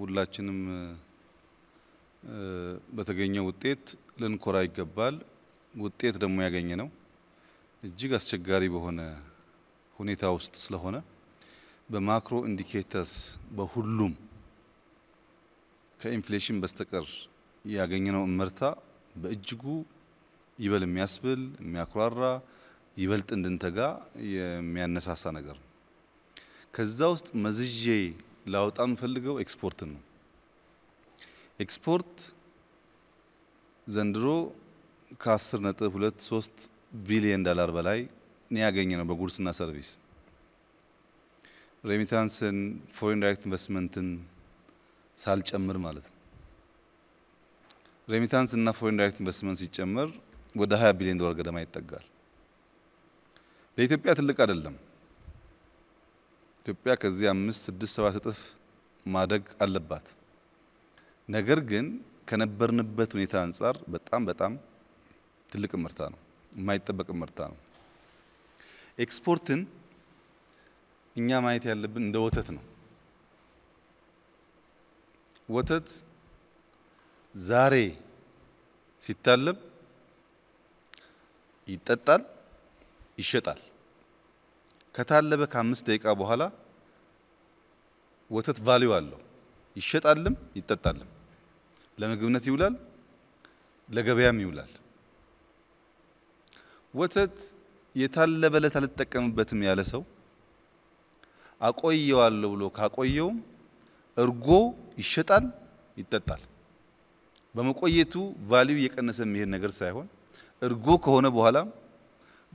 ሁላችንም በተገኘው ውጤት ልንኮራ ይገባል። ውጤት ደግሞ ያገኘ ነው እጅግ አስቸጋሪ በሆነ ሁኔታ ውስጥ ስለሆነ በማክሮ ኢንዲኬተርስ በሁሉም ከኢንፍሌሽን በስተቀር ያገኘነው እመርታ በእጅጉ ይበል የሚያስብል የሚያኩራራ ይበልጥ እንድንተጋ የሚያነሳሳ ነገር ነው። ከዛ ውስጥ መዝዤ ላውጣ የምፈልገው ኤክስፖርት ነው። ኤክስፖርት ዘንድሮ ከአስር ነጥብ 2 3 ቢሊዮን ዶላር በላይ ነው ያገኘ ነው በጉድስና ሰርቪስ ሬሚታንስን ፎሬን ዳይሬክት ኢንቨስትመንትን ሳልጨምር ማለት ነው። ሬሚታንስ እና ፎሬን ዳይሬክት ኢንቨስትመንት ሲጨመር ወደ 20 ቢሊዮን ዶላር ገደማ ይጠጋል። ለኢትዮጵያ ትልቅ አይደለም። ኢትዮጵያ ከዚህ አምስት ስድስት ሰባት እጥፍ ማደግ አለባት። ነገር ግን ከነበርንበት ሁኔታ አንጻር በጣም በጣም ትልቅ ምርታ ነው፣ የማይጠበቅ ምርታ ነው። ኤክስፖርትን እኛ ማየት ያለብን እንደ ወተት ነው። ወተት ዛሬ ሲታለብ ይጠጣል፣ ይሸጣል። ከታለበ ከአምስት ደቂቃ በኋላ ወተት ቫሊዩ አለው። ይሸጣልም ይጠጣልም፣ ለምግብነት ይውላል፣ ለገበያም ይውላል። ወተት የታለበ ዕለት አልጠቀምበትም ያለ ሰው አቆየዋለሁ ብሎ ካቆየውም እርጎ ይሸጣል፣ ይጠጣል። በመቆየቱ ቫሊዩ እየቀነሰ የሚሄድ ነገር ሳይሆን እርጎ ከሆነ በኋላ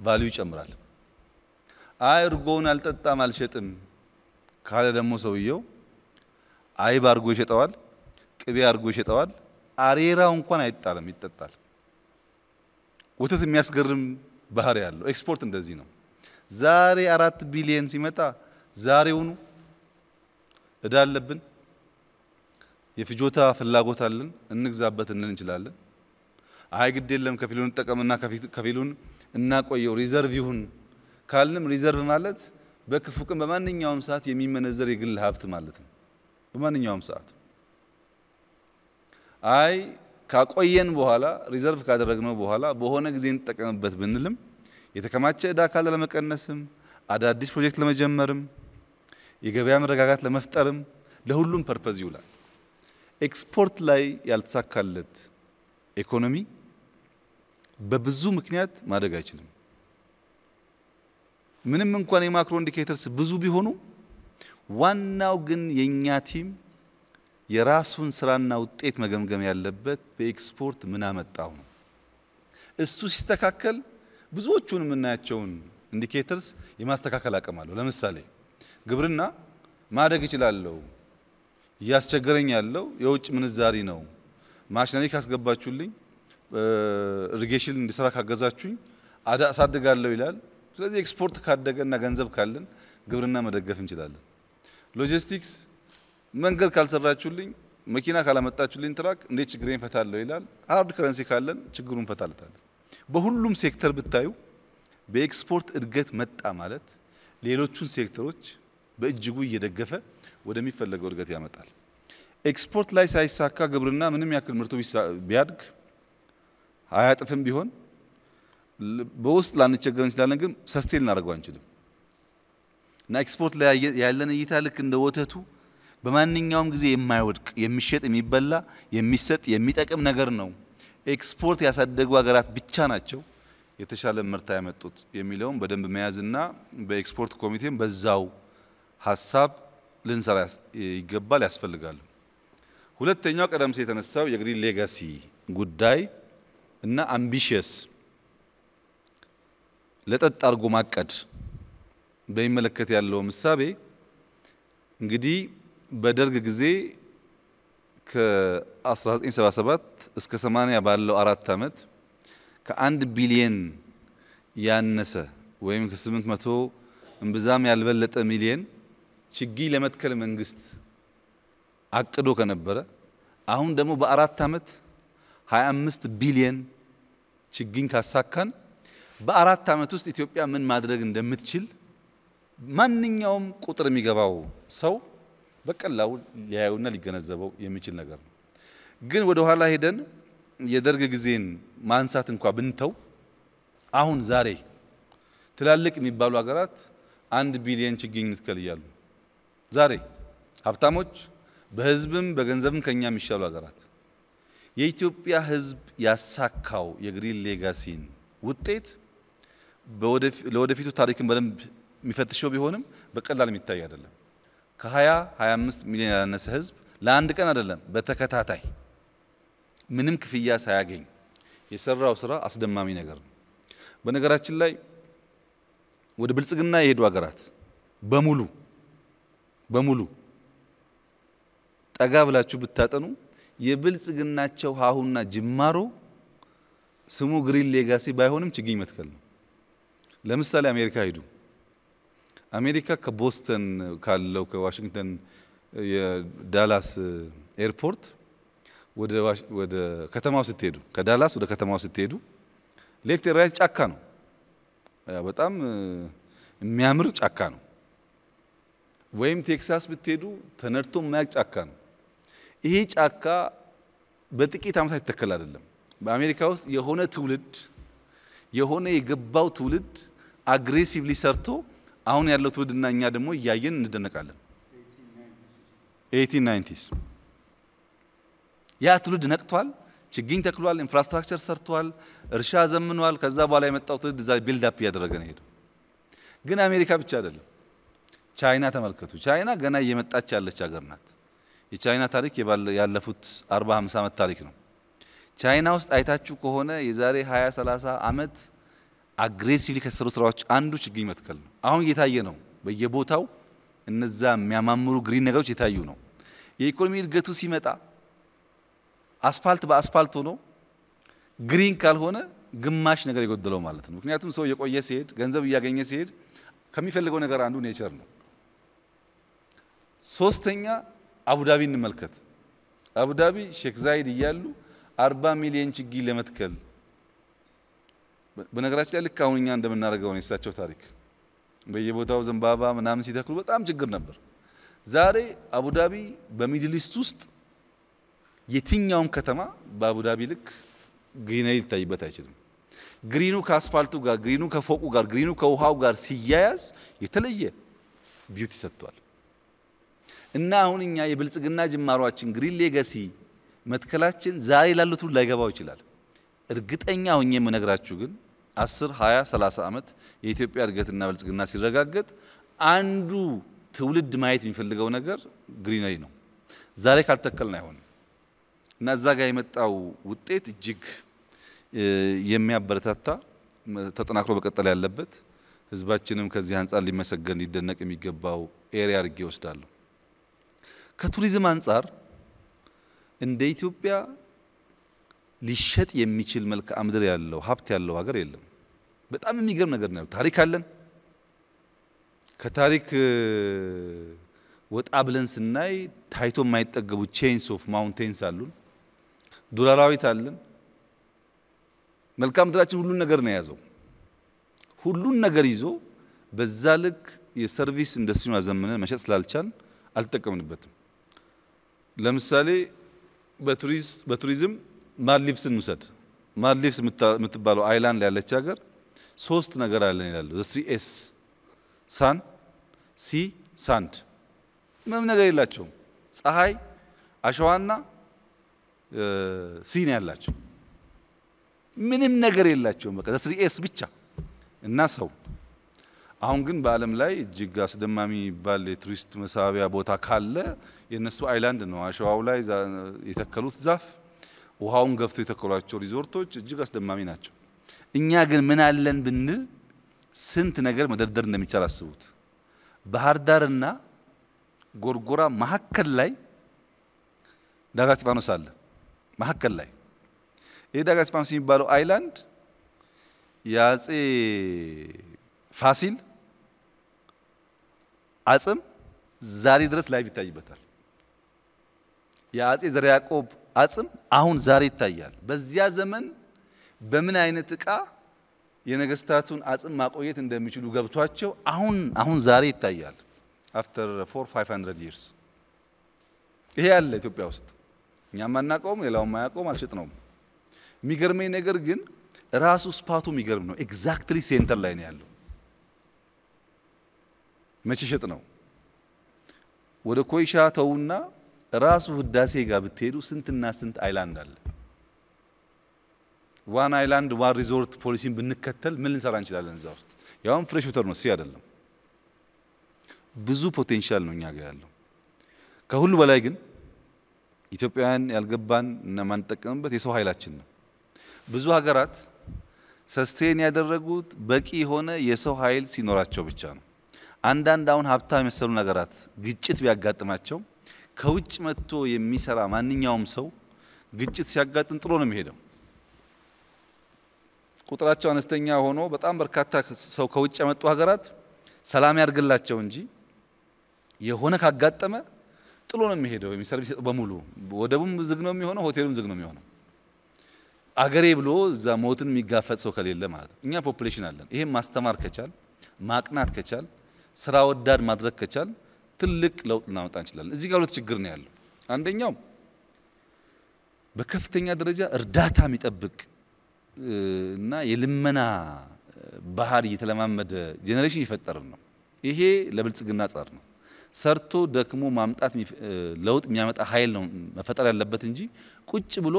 ቫሊዩ ይጨምራል። አይ እርጎውን አልጠጣም አልሸጥም ካለ ደግሞ ሰውየው አይብ አርጎ ይሸጠዋል፣ ቅቤ አርጎ ይሸጠዋል። አሬራው እንኳን አይጣልም፣ ይጠጣል። ወተት የሚያስገርም ባህሪ ያለው ኤክስፖርት እንደዚህ ነው። ዛሬ አራት ቢሊየን ሲመጣ ዛሬውኑ እዳ አለብን፣ የፍጆታ ፍላጎት አለን፣ እንግዛበት እንል እንችላለን። አይ ግድ የለም ከፊሉን እንጠቀምና ከፊሉን እናቆየው ሪዘርቭ ይሁን ካልንም ሪዘርቭ ማለት በክፉ ቀን በማንኛውም ሰዓት የሚመነዘር የግል ሀብት ማለት ነው። በማንኛውም ሰዓት አይ ካቆየን በኋላ ሪዘርቭ ካደረግነው በኋላ በሆነ ጊዜ እንጠቀምበት ብንልም የተከማቸ እዳ ካለ ለመቀነስም አዳዲስ ፕሮጀክት ለመጀመርም የገበያ መረጋጋት ለመፍጠርም ለሁሉም ፐርፐዝ ይውላል። ኤክስፖርት ላይ ያልተሳካለት ኢኮኖሚ በብዙ ምክንያት ማደግ አይችልም። ምንም እንኳን የማክሮ ኢንዲኬተርስ ብዙ ቢሆኑ ዋናው ግን የእኛ ቲም የራሱን ስራና ውጤት መገምገም ያለበት በኤክስፖርት ምን አመጣው ነው። እሱ ሲስተካከል ብዙዎቹን የምናያቸውን ኢንዲኬተርስ የማስተካከል አቅም አለው። ለምሳሌ ግብርና ማደግ ይችላለሁ፣ እያስቸገረኝ ያለው የውጭ ምንዛሪ ነው፣ ማሽነሪ ካስገባችሁልኝ፣ ኢሪጌሽን እንዲሰራ ካገዛችሁኝ አሳድጋለሁ ይላል። ስለዚህ ኤክስፖርት ካደገና ገንዘብ ካለን ግብርና መደገፍ እንችላለን። ሎጂስቲክስ መንገድ ካልሰራችሁልኝ፣ መኪና ካላመጣችሁልኝ ትራክ እንዴት ችግሬን ፈታለሁ ይላል። ሃርድ ከረንሲ ካለን ችግሩን እንፈታለታለን። በሁሉም ሴክተር ብታዩ በኤክስፖርት እድገት መጣ ማለት ሌሎቹን ሴክተሮች በእጅጉ እየደገፈ ወደሚፈለገው እድገት ያመጣል። ኤክስፖርት ላይ ሳይሳካ ግብርና ምንም ያክል ምርቱ ቢያድግ ሀያ ቢሆን በውስጥ ላንቸገር እንችላለን፣ ግን ሰስቴን ልናደርገው አንችልም። እና ኤክስፖርት ላይ ያለን እይታ ልክ እንደ ወተቱ በማንኛውም ጊዜ የማይወድቅ የሚሸጥ፣ የሚበላ፣ የሚሰጥ፣ የሚጠቅም ነገር ነው። ኤክስፖርት ያሳደጉ ሀገራት ብቻ ናቸው የተሻለ ምርት ያመጡት የሚለውም በደንብ መያዝና በኤክስፖርት ኮሚቴም በዛው ሀሳብ ልንሰራ ይገባል ያስፈልጋል። ሁለተኛው ቀደም ሲል የተነሳው የግሪን ሌጋሲ ጉዳይ እና አምቢሽየስ ለጠጥ አድርጎ ማቀድ በሚመለከት ያለው ምሳቤ እንግዲህ በደርግ ጊዜ ከ1977 እስከ 80 ባለው አራት ዓመት ከአንድ ቢሊየን ያነሰ ወይም ከ800 እምብዛም ያልበለጠ ሚሊየን ችግኝ ለመትከል መንግስት አቅዶ ከነበረ አሁን ደግሞ በአራት ዓመት 25 ቢሊየን ችግኝ ካሳካን በአራት ዓመት ውስጥ ኢትዮጵያ ምን ማድረግ እንደምትችል ማንኛውም ቁጥር የሚገባው ሰው በቀላሉ ሊያየውና ሊገነዘበው የሚችል ነገር ነው። ግን ወደ ኋላ ሄደን የደርግ ጊዜን ማንሳት እንኳ ብንተው አሁን ዛሬ ትላልቅ የሚባሉ ሀገራት አንድ ቢሊየን ችግኝ እንትከል እያሉ ዛሬ ሀብታሞች በህዝብም በገንዘብም ከኛ የሚሻሉ ሀገራት የኢትዮጵያ ህዝብ ያሳካው የግሪን ሌጋሲን ውጤት ለወደፊቱ ታሪክን በደንብ የሚፈትሸው ቢሆንም በቀላል የሚታይ አይደለም። ከ20 25 ሚሊዮን ያላነሰ ህዝብ ለአንድ ቀን አይደለም በተከታታይ ምንም ክፍያ ሳያገኝ የሰራው ስራ አስደማሚ ነገር ነው። በነገራችን ላይ ወደ ብልጽግና የሄዱ ሀገራት በሙሉ በሙሉ ጠጋ ብላችሁ ብታጠኑ የብልጽግናቸው ሀሁና ጅማሮ ስሙ ግሪን ሌጋሲ ባይሆንም ችግኝ መትከል ነው። ለምሳሌ አሜሪካ ሂዱ። አሜሪካ ከቦስተን ካለው ከዋሽንግተን የዳላስ ኤርፖርት ወደ ከተማው ስትሄዱ ከዳላስ ወደ ከተማው ስትሄዱ ሌፍት ራይት ጫካ ነው። በጣም የሚያምር ጫካ ነው። ወይም ቴክሳስ ብትሄዱ ተነድቶ የማያውቅ ጫካ ነው። ይሄ ጫካ በጥቂት ዓመታት ይተከል አይደለም። በአሜሪካ ውስጥ የሆነ ትውልድ የሆነ የገባው ትውልድ አግሬሲቭሊ ሰርቶ አሁን ያለው ትውልድና እኛ ደግሞ እያየን እንደነቃለን። ኤይቲን ናይንቲስ ያ ትውልድ ነቅቷል፣ ችግኝ ተክሏል፣ ኢንፍራስትራክቸር ሰርቷል፣ እርሻ ዘምኗል። ከዛ በኋላ የመጣው ትውልድ እዛ አፕ እያደረገ ነው ሄደው። ግን አሜሪካ ብቻ አይደለም። ቻይና ተመልከቱ። ቻይና ገና እየመጣች ያለች ሀገር ናት። የቻይና ታሪክ ያለፉት 40 50 ዓመት ታሪክ ነው። ቻይና ውስጥ አይታችሁ ከሆነ የዛሬ 20 30 ዓመት አግሬሲቭሊ ከሰሩ ስራዎች አንዱ ችግኝ መትከል ነው። አሁን እየታየ ነው። በየቦታው እነዛ የሚያማምሩ ግሪን ነገሮች የታዩ ነው። የኢኮኖሚ እድገቱ ሲመጣ አስፋልት በአስፋልት ሆኖ ግሪን ካልሆነ ግማሽ ነገር የጎደለው ማለት ነው። ምክንያቱም ሰው የቆየ ሲሄድ ገንዘብ እያገኘ ሲሄድ ከሚፈልገው ነገር አንዱ ኔቸር ነው። ሶስተኛ አቡዳቢ እንመልከት። አቡዳቢ ሼክ ዛይድ እያሉ አርባ ሚሊዮን ችግኝ ለመትከል በነገራችን ላይ ልክ አሁን እኛ እንደምናደርገው ነው የእሳቸው ታሪክ። በየቦታው ዘንባባ ምናምን ሲተክሉ በጣም ችግር ነበር። ዛሬ አቡዳቢ በሚድል ውስጥ የትኛውም ከተማ በአቡዳቢ ልክ ግሪነሪ ሊታይበት አይችልም። ግሪኑ ከአስፋልቱ ጋር፣ ግሪኑ ከፎቁ ጋር፣ ግሪኑ ከውሃው ጋር ሲያያዝ የተለየ ቢዩቲ ሰጥቷል። እና አሁን እኛ የብልጽግና ጅማሯችን ግሪን ሌገሲ መትከላችን ዛሬ ላሉት ሁሉ ላይገባው ይችላል። እርግጠኛ ሁኜ የምነግራችሁ ግን 10 20 30 ዓመት የኢትዮጵያ እድገትና ብልጽግና ሲረጋገጥ አንዱ ትውልድ ማየት የሚፈልገው ነገር ግሪነሪ ነው። ዛሬ ካልተከልን አይሆንም እና እዛ ጋር የመጣው ውጤት እጅግ የሚያበረታታ ተጠናክሮ በቀጠል ያለበት ህዝባችንም ከዚህ አንጻር ሊመሰገን ሊደነቅ የሚገባው ኤሪያ አድርጌ ወስዳለሁ። ከቱሪዝም አንጻር እንደ ኢትዮጵያ ሊሸጥ የሚችል መልክዓ ምድር ያለው ሀብት ያለው ሀገር የለም። በጣም የሚገርም ነገር ነው። ታሪክ አለን። ከታሪክ ወጣ ብለን ስናይ ታይቶ የማይጠገቡ ቼንስ ኦፍ ማውንቴንስ አሉን። ዱር አራዊት አለን። መልክዓ ምድራችን ሁሉን ነገር ነው የያዘው። ሁሉን ነገር ይዞ በዛ ልክ የሰርቪስ ኢንዱስትሪውን አዘምነን መሸጥ ስላልቻል አልተጠቀምንበትም። ለምሳሌ በቱሪዝም ማልዲቭስን እንውሰድ። ማልዲቭስ የምትባለው አይላንድ ያለች ሀገር ሶስት ነገር አለን ይላሉ። ስሪ ኤስ ሳን፣ ሲ ሳንድ። ምንም ነገር የላቸውም። ፀሐይ፣ አሸዋና ሲን ያላቸው ምንም ነገር የላቸውም። በቃ ስሪ ኤስ ብቻ እና ሰው። አሁን ግን በዓለም ላይ እጅግ አስደማሚ የሚባል የቱሪስት መሳቢያ ቦታ ካለ የእነሱ አይላንድ ነው። አሸዋው ላይ የተከሉት ዛፍ ውሃውን ገፍቶ የተከሏቸው ሪዞርቶች እጅግ አስደማሚ ናቸው። እኛ ግን ምን አለን ብንል ስንት ነገር መደርደር እንደሚቻል አስቡት። ባህር ዳርና ጎርጎራ መካከል ላይ ዳጋ እስጢፋኖስ አለ። መካከል ላይ ይህ ዳጋ እስጢፋኖስ የሚባለው አይላንድ የአጼ ፋሲል አጽም ዛሬ ድረስ ላይቭ ይታይበታል። የአጼ ዘርዓ ያዕቆብ አጽም አሁን ዛሬ ይታያል። በዚያ ዘመን በምን አይነት ዕቃ የነገስታቱን አጽም ማቆየት እንደሚችሉ ገብቷቸው አሁን አሁን ዛሬ ይታያል። አፍተር ፎር ፋይቭ ሀንድረድ ይርስ ይሄ ያለ ኢትዮጵያ ውስጥ እኛም አናውቀውም፣ ሌላውም አያውቀውም፣ ነው የሚገርመኝ ነገር ግን ራሱ ስፓቱ የሚገርም ነው። ኤግዛክትሊ ሴንተር ላይ ነው ያለው። መቼ ሽጥ ነው ወደ ኮይሻ ተውና ራሱ ህዳሴ ጋር ብትሄዱ ስንትና ስንት አይላንድ አለ። ዋን አይላንድ ዋን ሪዞርት ፖሊሲን ብንከተል ምን ልንሰራ እንችላለን? እዛ ውስጥ ያውም ፍሬሽ ወተር ነው፣ ሲ አይደለም። ብዙ ፖቴንሻል ነው እኛ ጋር ያለው። ከሁሉ በላይ ግን ኢትዮጵያውያን ያልገባን እና ማንጠቀምበት የሰው ኃይላችን ነው። ብዙ ሀገራት ሰስቴን ያደረጉት በቂ የሆነ የሰው ኃይል ሲኖራቸው ብቻ ነው። አንዳንድ አሁን ሀብታም የመሰሉ ሀገራት ግጭት ቢያጋጥማቸው ከውጭ መጥቶ የሚሰራ ማንኛውም ሰው ግጭት ሲያጋጥም ጥሎ ነው የሚሄደው። ቁጥራቸው አነስተኛ ሆኖ በጣም በርካታ ሰው ከውጭ የመጡ ሀገራት ሰላም ያርግላቸው እንጂ የሆነ ካጋጠመ ጥሎ ነው የሚሄደው። የሚሰርቪስ በሙሉ ወደቡም ዝግ ነው የሚሆነው፣ ሆቴሉም ዝግ ነው የሚሆነው። አገሬ ብሎ እዛ ሞትን የሚጋፈጥ ሰው ከሌለ ማለት ነው። እኛ ፖፕሌሽን አለን። ይሄም ማስተማር ከቻል ማቅናት ከቻል ስራ ወዳድ ማድረግ ከቻል ትልቅ ለውጥ ልናመጣ እንችላለን። እዚህ ጋር ሁለት ችግር ነው ያለው። አንደኛው በከፍተኛ ደረጃ እርዳታ የሚጠብቅ እና የልመና ባህር የተለማመደ ጄኔሬሽን የፈጠርን ነው። ይሄ ለብልጽግና ጸር ነው። ሰርቶ ደክሞ ማምጣት ለውጥ የሚያመጣ ኃይል ነው መፈጠር ያለበት እንጂ ቁጭ ብሎ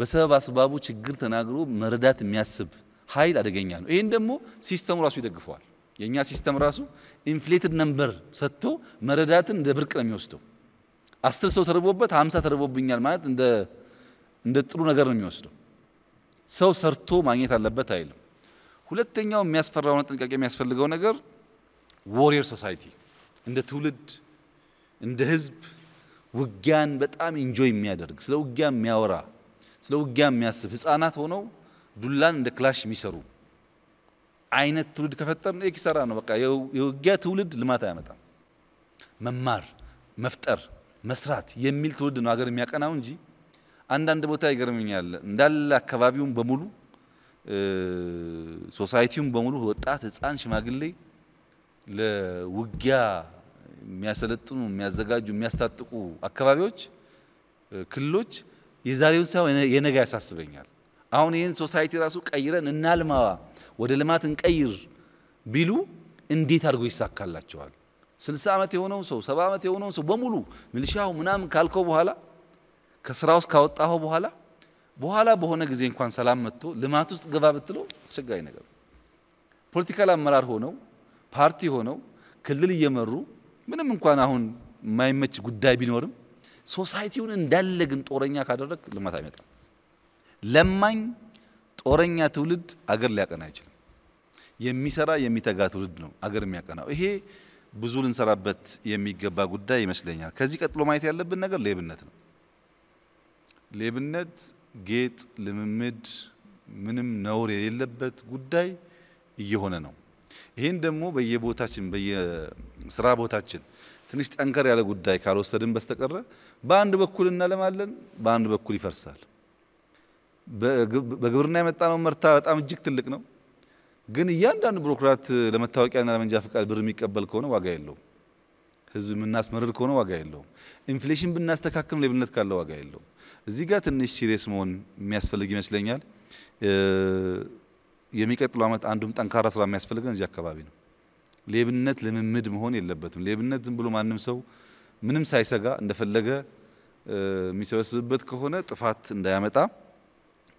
በሰበብ አስባቡ ችግር ተናግሮ መረዳት የሚያስብ ኃይል አደገኛ ነው። ይህን ደግሞ ሲስተሙ ራሱ ይደግፈዋል። የእኛ ሲስተም ራሱ ኢንፍሌትድ ነምበር ሰጥቶ መረዳትን እንደ ብርቅ ነው የሚወስደው። አስር ሰው ተርቦበት ሀምሳ ተርቦብኛል ማለት እንደ ጥሩ ነገር ነው የሚወስደው። ሰው ሰርቶ ማግኘት አለበት አይልም። ሁለተኛው የሚያስፈራውና ጥንቃቄ የሚያስፈልገው ነገር ዎሪየር ሶሳይቲ እንደ ትውልድ እንደ ህዝብ ውጊያን በጣም ኢንጆይ የሚያደርግ ስለ ውጊያ የሚያወራ ስለ ውጊያ የሚያስብ ህፃናት ሆነው ዱላን እንደ ክላሽ የሚሰሩ አይነት ትውልድ ከፈጠር ነው ኪሳራ ነው። በቃ የውጊያ ትውልድ ልማት አያመጣም። መማር፣ መፍጠር፣ መስራት የሚል ትውልድ ነው ሀገር የሚያቀናው እንጂ አንዳንድ ቦታ ይገርምኛል እንዳለ አካባቢውን በሙሉ ሶሳይቲውን በሙሉ ወጣት፣ ህፃን፣ ሽማግሌ ለውጊያ የሚያሰለጥኑ የሚያዘጋጁ የሚያስታጥቁ አካባቢዎች፣ ክልሎች የዛሬውን ሳይሆን የነገ ያሳስበኛል። አሁን ይህን ሶሳይቲ ራሱ ቀይረን እናልማዋ ወደ ልማት እንቀይር ቢሉ እንዴት አድርጎ ይሳካላቸዋል? ስልሳ ዓመት የሆነውን ሰው ሰባ ዓመት የሆነውን ሰው በሙሉ ሚልሻው ምናምን ካልከው በኋላ ከስራ ውስጥ ካወጣኸው በኋላ በኋላ በሆነ ጊዜ እንኳን ሰላም መጥቶ ልማት ውስጥ ግባ ብትለው አስቸጋሪ ነገር ነው። ፖለቲካል አመራር ሆነው ፓርቲ ሆነው ክልል እየመሩ ምንም እንኳን አሁን የማይመች ጉዳይ ቢኖርም ሶሳይቲውን እንዳለ ግን ጦረኛ ካደረግ ልማት አይመጣም። ለማኝ ጦረኛ ትውልድ አገር ሊያቀና አይችልም። የሚሰራ የሚተጋ ትውልድ ነው አገር የሚያቀናው። ይሄ ብዙ ልንሰራበት የሚገባ ጉዳይ ይመስለኛል። ከዚህ ቀጥሎ ማየት ያለብን ነገር ሌብነት ነው። ሌብነት ጌጥ፣ ልምምድ፣ ምንም ነውር የሌለበት ጉዳይ እየሆነ ነው። ይህን ደግሞ በየቦታችን በየስራ ቦታችን ትንሽ ጠንከር ያለ ጉዳይ ካልወሰድን በስተቀረ በአንድ በኩል እናለማለን፣ በአንድ በኩል ይፈርሳል። በግብርና የመጣነው ምርታ በጣም እጅግ ትልቅ ነው። ግን እያንዳንዱ ቢሮክራት ለመታወቂያና ለመንጃ ፈቃድ ብር የሚቀበል ከሆነ ዋጋ የለውም። ህዝብ የምናስመርር ከሆነ ዋጋ የለውም። ኢንፍሌሽን ብናስተካክል ሌብነት ካለ ዋጋ የለውም። እዚህ ጋር ትንሽ ሲሪየስ መሆን የሚያስፈልግ ይመስለኛል። የሚቀጥለው ዓመት አንዱም ጠንካራ ስራ የሚያስፈልገን እዚህ አካባቢ ነው። ሌብነት ልምምድ መሆን የለበትም። ሌብነት ዝም ብሎ ማንም ሰው ምንም ሳይሰጋ እንደፈለገ የሚሰበስብበት ከሆነ ጥፋት እንዳያመጣ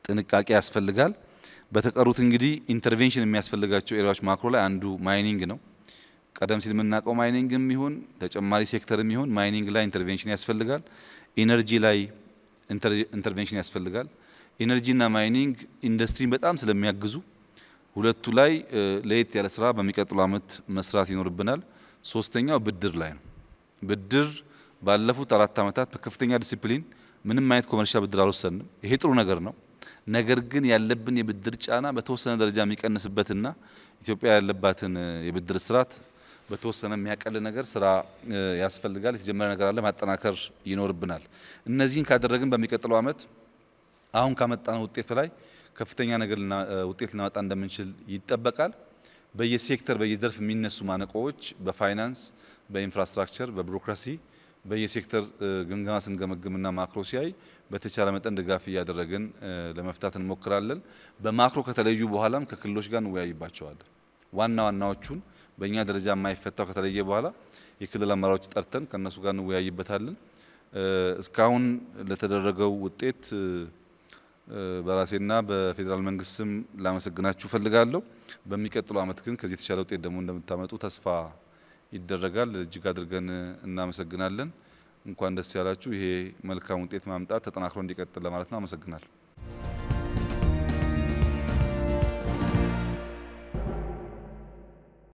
ጥንቃቄ ያስፈልጋል። በተቀሩት እንግዲህ ኢንተርቬንሽን የሚያስፈልጋቸው ኤሪያዎች ማክሮ ላይ አንዱ ማይኒንግ ነው። ቀደም ሲል የምናውቀው ማይኒንግ ይሁን ተጨማሪ ሴክተር ይሁን ማይኒንግ ላይ ኢንተርቬንሽን ያስፈልጋል። ኢነርጂ ላይ ኢንተርቬንሽን ያስፈልጋል። ኢነርጂና ማይኒንግ ኢንዱስትሪን በጣም ስለሚያግዙ ሁለቱ ላይ ለየት ያለ ስራ በሚቀጥሉ አመት መስራት ይኖርብናል። ሶስተኛው ብድር ላይ ነው። ብድር ባለፉት አራት አመታት በከፍተኛ ዲሲፕሊን ምንም አይነት ኮመርሻል ብድር አልወሰንም። ይሄ ጥሩ ነገር ነው። ነገር ግን ያለብን የብድር ጫና በተወሰነ ደረጃ የሚቀንስበትና ኢትዮጵያ ያለባትን የብድር ስርዓት በተወሰነ የሚያቀል ነገር ስራ ያስፈልጋል። የተጀመረ ነገር አለ፣ ማጠናከር ይኖርብናል። እነዚህን ካደረግን በሚቀጥለው ዓመት አሁን ካመጣነው ውጤት ላይ ከፍተኛ ነገር ውጤት ልናመጣ እንደምንችል ይጠበቃል። በየሴክተር በየዘርፍ የሚነሱ ማነቆዎች በፋይናንስ፣ በኢንፍራስትራክቸር፣ በቢሮክራሲ በየሴክተር ግምገማ ስንገመግምና ማክሮ ሲያይ በተቻለ መጠን ድጋፍ እያደረግን ለመፍታት እንሞክራለን። በማክሮ ከተለዩ በኋላም ከክልሎች ጋር እንወያይባቸዋለን። ዋና ዋናዎቹን በእኛ ደረጃ የማይፈታው ከተለየ በኋላ የክልል አመራሮች ጠርተን ከእነሱ ጋር እንወያይበታለን። እስካሁን ለተደረገው ውጤት በራሴና በፌዴራል መንግስት ስም ላመሰግናችሁ እፈልጋለሁ። በሚቀጥለው አመት ግን ከዚህ የተሻለ ውጤት ደግሞ እንደምታመጡ ተስፋ ይደረጋል። እጅግ አድርገን እናመሰግናለን። እንኳን ደስ ያላችሁ። ይሄ መልካም ውጤት ማምጣት ተጠናክሮ እንዲቀጥል ለማለት ነው። አመሰግናለሁ።